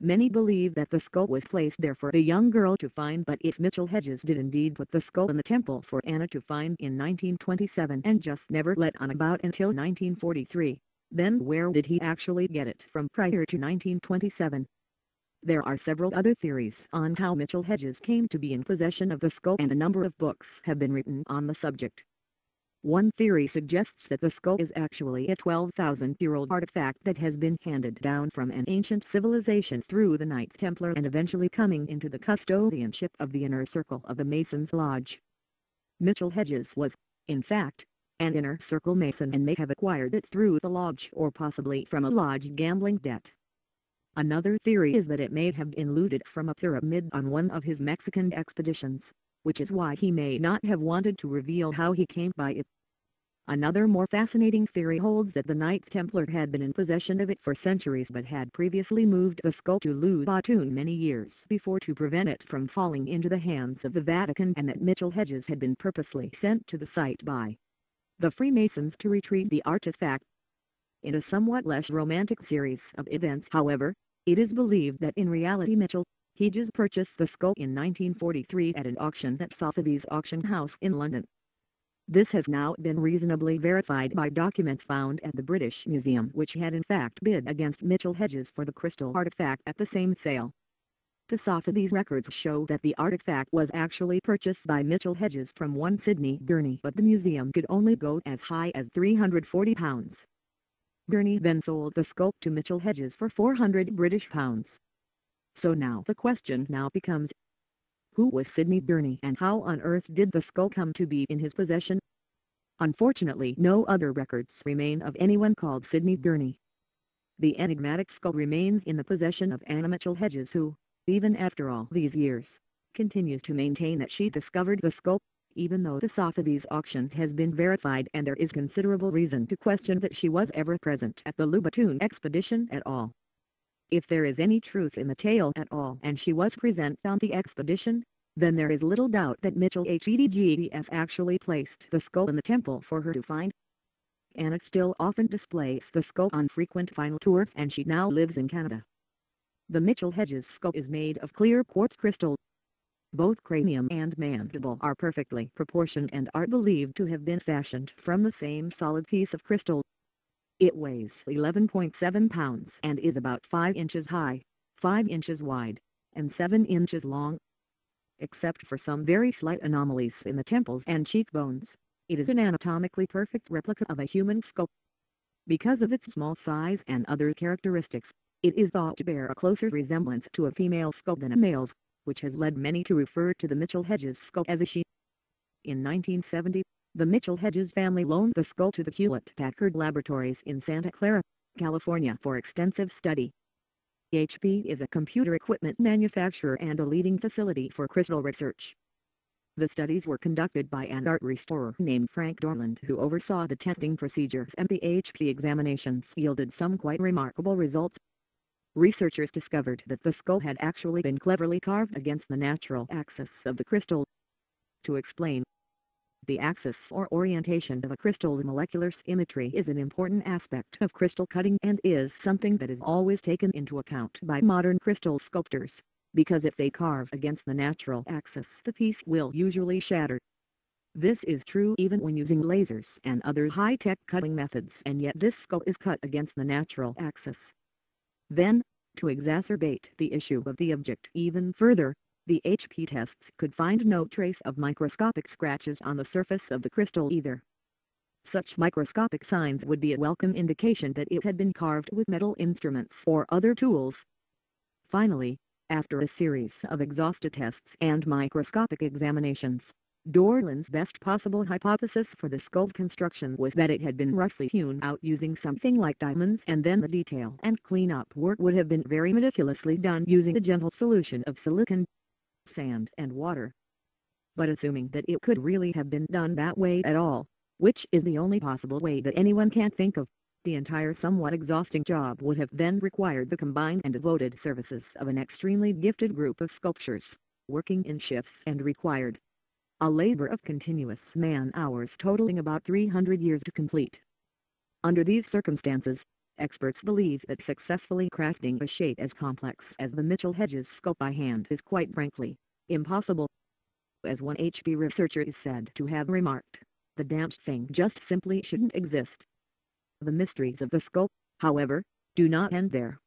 Many believe that the skull was placed there for the young girl to find but if Mitchell Hedges did indeed put the skull in the temple for Anna to find in 1927 and just never let on about until 1943, then where did he actually get it from prior to 1927? There are several other theories on how Mitchell Hedges came to be in possession of the skull and a number of books have been written on the subject. One theory suggests that the skull is actually a 12,000-year-old artifact that has been handed down from an ancient civilization through the Knights Templar and eventually coming into the custodianship of the inner circle of the Mason's Lodge. Mitchell Hedges was, in fact, an inner circle mason and may have acquired it through the lodge or possibly from a lodge gambling debt. Another theory is that it may have been looted from a pyramid on one of his Mexican expeditions, which is why he may not have wanted to reveal how he came by it. Another more fascinating theory holds that the Knights Templar had been in possession of it for centuries but had previously moved the skull to Lubatun many years before to prevent it from falling into the hands of the Vatican and that Mitchell Hedges had been purposely sent to the site by the Freemasons to retrieve the artifact. In a somewhat less romantic series of events however, it is believed that in reality Mitchell, Hedges purchased the skull in 1943 at an auction at Sotheby's auction house in London. This has now been reasonably verified by documents found at the British Museum which had in fact bid against Mitchell Hedges for the crystal artifact at the same sale. The Sotheby's records show that the artifact was actually purchased by Mitchell Hedges from one Sydney Gurney but the museum could only go as high as £340. Gurney then sold the scope to Mitchell Hedges for 400 British pounds. So now the question now becomes, who was Sidney Gurney and how on earth did the skull come to be in his possession? Unfortunately no other records remain of anyone called Sidney Gurney. The enigmatic skull remains in the possession of Anna Mitchell Hedges who, even after all these years, continues to maintain that she discovered the skull, even though the Sotheby's auction has been verified and there is considerable reason to question that she was ever present at the Lubatune expedition at all. If there is any truth in the tale at all and she was present on the expedition, then there is little doubt that Mitchell HEDGES actually placed the skull in the temple for her to find. Anna still often displays the skull on frequent final tours and she now lives in Canada. The Mitchell Hedges skull is made of clear quartz crystal. Both cranium and mandible are perfectly proportioned and are believed to have been fashioned from the same solid piece of crystal. It weighs 11.7 pounds and is about 5 inches high, 5 inches wide, and 7 inches long. Except for some very slight anomalies in the temples and cheekbones, it is an anatomically perfect replica of a human skull. Because of its small size and other characteristics, it is thought to bear a closer resemblance to a female skull than a male's, which has led many to refer to the Mitchell Hedges skull as a she. In 1970, the Mitchell Hedges family loaned the skull to the Hewlett-Packard Laboratories in Santa Clara, California for extensive study. HP is a computer equipment manufacturer and a leading facility for crystal research. The studies were conducted by an art restorer named Frank Dorland who oversaw the testing procedures and the HP examinations yielded some quite remarkable results. Researchers discovered that the skull had actually been cleverly carved against the natural axis of the crystal. To explain the axis or orientation of a crystal's molecular symmetry is an important aspect of crystal cutting and is something that is always taken into account by modern crystal sculptors, because if they carve against the natural axis the piece will usually shatter. This is true even when using lasers and other high-tech cutting methods and yet this skull is cut against the natural axis. Then, to exacerbate the issue of the object even further, the HP tests could find no trace of microscopic scratches on the surface of the crystal either. Such microscopic signs would be a welcome indication that it had been carved with metal instruments or other tools. Finally, after a series of exhaustive tests and microscopic examinations, Dorland's best possible hypothesis for the skull's construction was that it had been roughly hewn out using something like diamonds and then the detail and cleanup work would have been very meticulously done using a gentle solution of silicon sand and water. But assuming that it could really have been done that way at all, which is the only possible way that anyone can think of, the entire somewhat exhausting job would have then required the combined and devoted services of an extremely gifted group of sculptors, working in shifts and required a labor of continuous man-hours totaling about 300 years to complete. Under these circumstances, Experts believe that successfully crafting a shape as complex as the Mitchell Hedges scope by hand is quite frankly, impossible. As one HP researcher is said to have remarked, the damned thing just simply shouldn't exist. The mysteries of the scope, however, do not end there.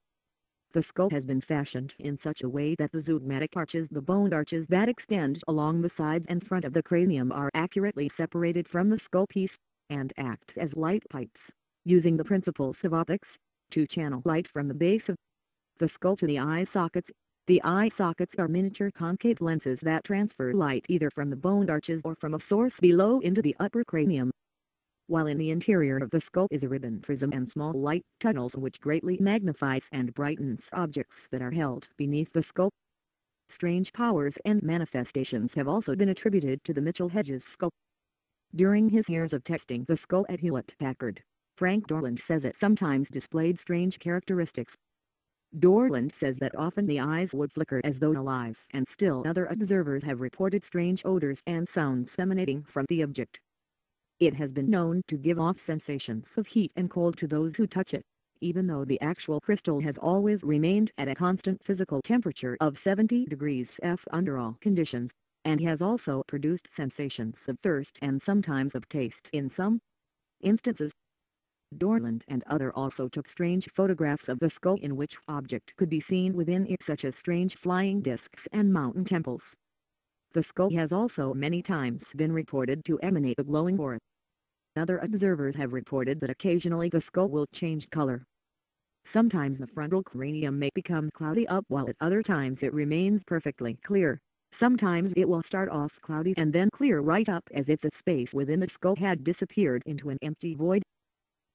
The scope has been fashioned in such a way that the zeugmatic arches the bone arches that extend along the sides and front of the cranium are accurately separated from the scope piece, and act as light pipes using the principles of optics, to channel light from the base of the skull to the eye sockets. The eye sockets are miniature concave lenses that transfer light either from the bone arches or from a source below into the upper cranium. While in the interior of the skull is a ribbon prism and small light tunnels which greatly magnifies and brightens objects that are held beneath the skull. Strange powers and manifestations have also been attributed to the Mitchell Hedges skull. During his years of testing the skull at Hewlett-Packard, Frank Dorland says it sometimes displayed strange characteristics. Dorland says that often the eyes would flicker as though alive and still other observers have reported strange odors and sounds emanating from the object. It has been known to give off sensations of heat and cold to those who touch it, even though the actual crystal has always remained at a constant physical temperature of 70 degrees F under all conditions, and has also produced sensations of thirst and sometimes of taste in some instances. Dorland and other also took strange photographs of the skull in which object could be seen within it such as strange flying discs and mountain temples. The skull has also many times been reported to emanate a glowing aura. Other observers have reported that occasionally the skull will change color. Sometimes the frontal cranium may become cloudy up while at other times it remains perfectly clear. Sometimes it will start off cloudy and then clear right up as if the space within the skull had disappeared into an empty void.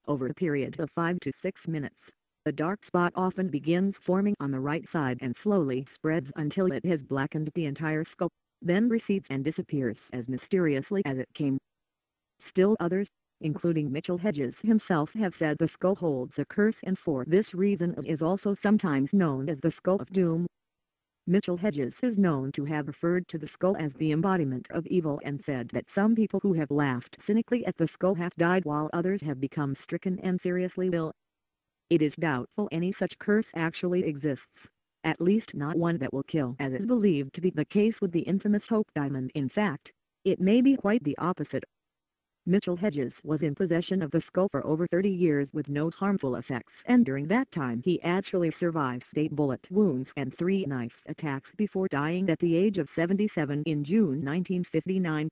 Over a period of 5 to 6 minutes, a dark spot often begins forming on the right side and slowly spreads until it has blackened the entire scope, then recedes and disappears as mysteriously as it came. Still others, including Mitchell Hedges himself have said the skull holds a curse and for this reason it is also sometimes known as the skull of doom. Mitchell Hedges is known to have referred to the skull as the embodiment of evil and said that some people who have laughed cynically at the skull have died while others have become stricken and seriously ill. It is doubtful any such curse actually exists, at least not one that will kill as is believed to be the case with the infamous Hope Diamond in fact, it may be quite the opposite. Mitchell Hedges was in possession of the skull for over 30 years with no harmful effects and during that time he actually survived 8 bullet wounds and 3 knife attacks before dying at the age of 77 in June 1959.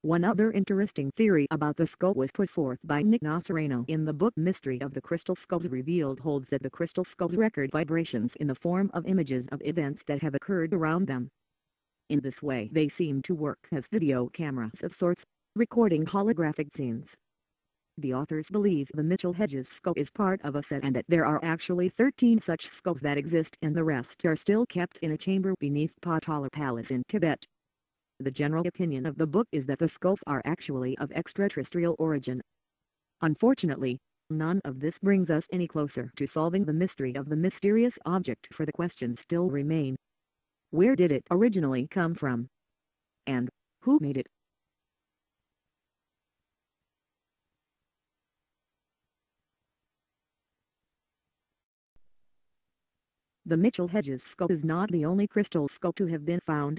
One other interesting theory about the skull was put forth by Nick Nocerino in the book Mystery of the Crystal Skulls Revealed holds that the crystal skulls record vibrations in the form of images of events that have occurred around them. In this way they seem to work as video cameras of sorts recording holographic scenes. The authors believe the Mitchell Hedges skull is part of a set and that there are actually 13 such skulls that exist and the rest are still kept in a chamber beneath Potala Palace in Tibet. The general opinion of the book is that the skulls are actually of extraterrestrial origin. Unfortunately, none of this brings us any closer to solving the mystery of the mysterious object for the questions still remain. Where did it originally come from? And, who made it? The Mitchell-Hedges skull is not the only crystal skull to have been found.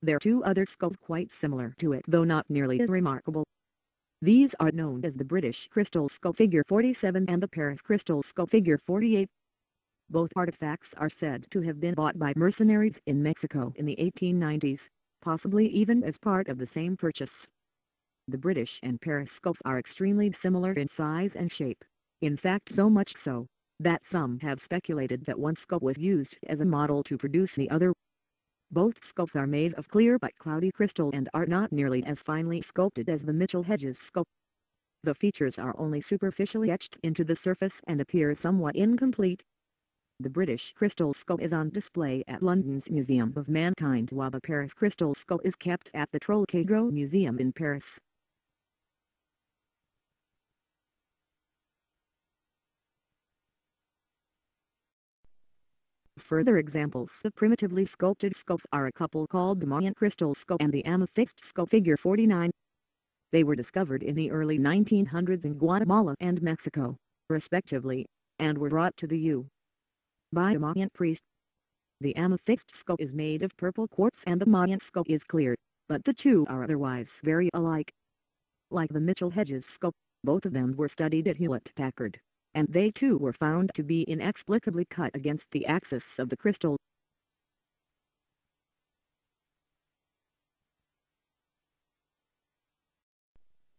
There are two other skulls quite similar to it though not nearly as remarkable. These are known as the British Crystal Skull Figure 47 and the Paris Crystal Skull Figure 48. Both artifacts are said to have been bought by mercenaries in Mexico in the 1890s, possibly even as part of the same purchase. The British and Paris skulls are extremely similar in size and shape, in fact so much so, that some have speculated that one skull was used as a model to produce the other. Both skulls are made of clear but cloudy crystal and are not nearly as finely sculpted as the Mitchell-Hedges skull. The features are only superficially etched into the surface and appear somewhat incomplete. The British crystal Skull is on display at London's Museum of Mankind while the Paris crystal Skull is kept at the Trocadero Museum in Paris. Further examples of primitively sculpted skulls are a couple called the Mayan crystal skull and the amethyst skull figure 49. They were discovered in the early 1900s in Guatemala and Mexico, respectively, and were brought to the U. by a Mayan priest. The amethyst skull is made of purple quartz and the Mayan skull is clear, but the two are otherwise very alike. Like the Mitchell Hedges skull, both of them were studied at Hewlett-Packard and they too were found to be inexplicably cut against the axis of the crystal.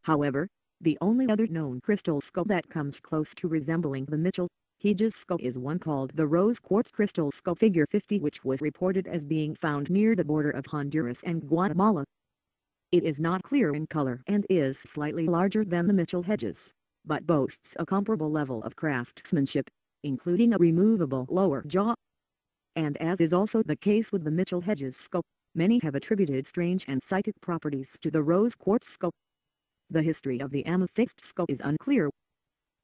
However, the only other known crystal skull that comes close to resembling the Mitchell Hedges skull is one called the rose quartz crystal skull figure 50 which was reported as being found near the border of Honduras and Guatemala. It is not clear in color and is slightly larger than the Mitchell Hedges but boasts a comparable level of craftsmanship, including a removable lower jaw. And as is also the case with the Mitchell Hedges scope, many have attributed strange and psychic properties to the rose quartz scope. The history of the amethyst scope is unclear.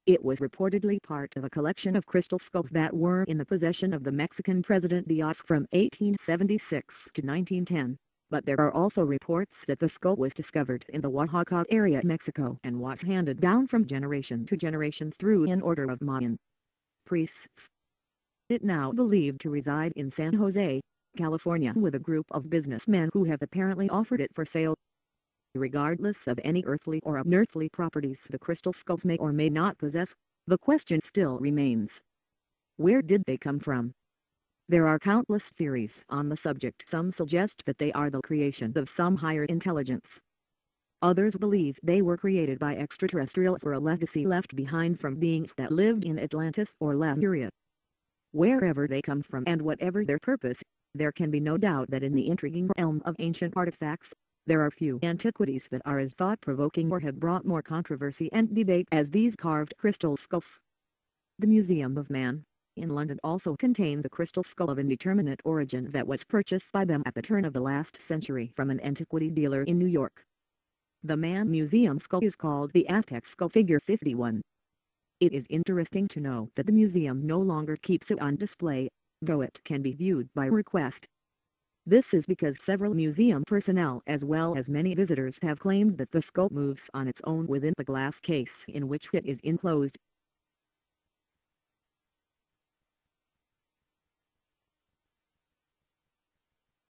It was reportedly part of a collection of crystal scopes that were in the possession of the Mexican President Diaz from 1876 to 1910 but there are also reports that the skull was discovered in the Oaxaca area Mexico and was handed down from generation to generation through an order of Mayan priests. It now believed to reside in San Jose, California with a group of businessmen who have apparently offered it for sale. Regardless of any earthly or unearthly properties the crystal skulls may or may not possess, the question still remains. Where did they come from? There are countless theories on the subject. Some suggest that they are the creation of some higher intelligence. Others believe they were created by extraterrestrials or a legacy left behind from beings that lived in Atlantis or Lemuria. Wherever they come from and whatever their purpose, there can be no doubt that in the intriguing realm of ancient artifacts, there are few antiquities that are as thought-provoking or have brought more controversy and debate as these carved crystal skulls. The Museum of Man in London also contains a crystal skull of indeterminate origin that was purchased by them at the turn of the last century from an antiquity dealer in New York. The Man Museum skull is called the Aztec Skull Figure 51. It is interesting to know that the museum no longer keeps it on display, though it can be viewed by request. This is because several museum personnel as well as many visitors have claimed that the skull moves on its own within the glass case in which it is enclosed.